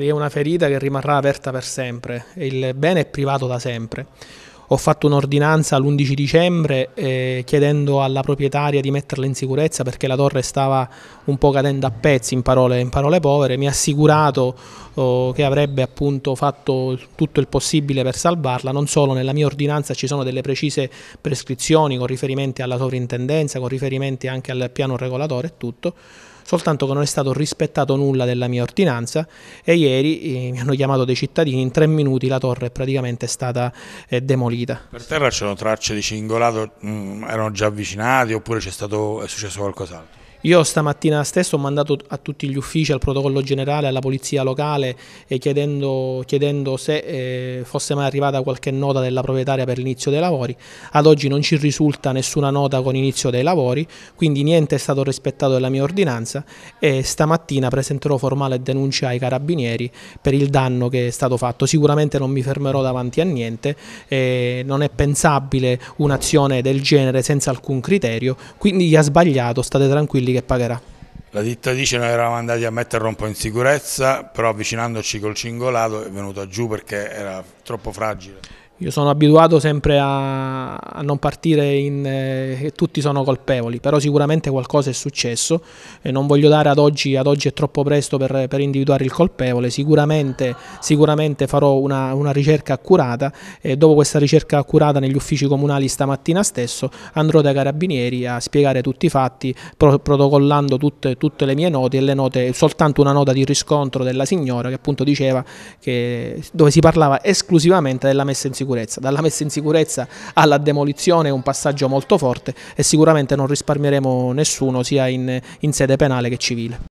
È una ferita che rimarrà aperta per sempre, il bene è privato da sempre. Ho fatto un'ordinanza l'11 dicembre eh, chiedendo alla proprietaria di metterla in sicurezza perché la torre stava un po' cadendo a pezzi, in parole, in parole povere, mi ha assicurato che avrebbe appunto fatto tutto il possibile per salvarla, non solo nella mia ordinanza ci sono delle precise prescrizioni con riferimenti alla sovrintendenza, con riferimenti anche al piano regolatore e tutto, soltanto che non è stato rispettato nulla della mia ordinanza e ieri eh, mi hanno chiamato dei cittadini, in tre minuti la torre è praticamente stata eh, demolita. Per terra c'erano tracce di cingolato, mh, mm, erano già avvicinati oppure è, stato, è successo qualcos'altro? Io stamattina stesso ho mandato a tutti gli uffici, al protocollo generale, alla polizia locale eh, chiedendo, chiedendo se eh, fosse mai arrivata qualche nota della proprietaria per l'inizio dei lavori. Ad oggi non ci risulta nessuna nota con inizio dei lavori, quindi niente è stato rispettato della mia ordinanza e stamattina presenterò formale denuncia ai carabinieri per il danno che è stato fatto. Sicuramente non mi fermerò davanti a niente, eh, non è pensabile un'azione del genere senza alcun criterio, quindi chi ha sbagliato state tranquilli quelli che pagherà. La ditta dice noi eravamo andati a metterlo un po' in sicurezza, però avvicinandoci col cingolato è venuto giù perché era troppo fragile. Io sono abituato sempre a, a non partire in eh, tutti sono colpevoli, però sicuramente qualcosa è successo e non voglio dare ad oggi, ad oggi è troppo presto per, per individuare il colpevole, sicuramente, sicuramente farò una, una, ricerca accurata e dopo questa ricerca accurata negli uffici comunali stamattina stesso andrò dai carabinieri a spiegare tutti i fatti, pro, protocollando tutte, tutte, le mie note e le note, soltanto una nota di riscontro della signora che appunto diceva che, dove si parlava esclusivamente della messa in sicurezza sicurezza. Dalla messa in sicurezza alla demolizione è un passaggio molto forte e sicuramente non risparmieremo nessuno sia in, in sede penale che civile.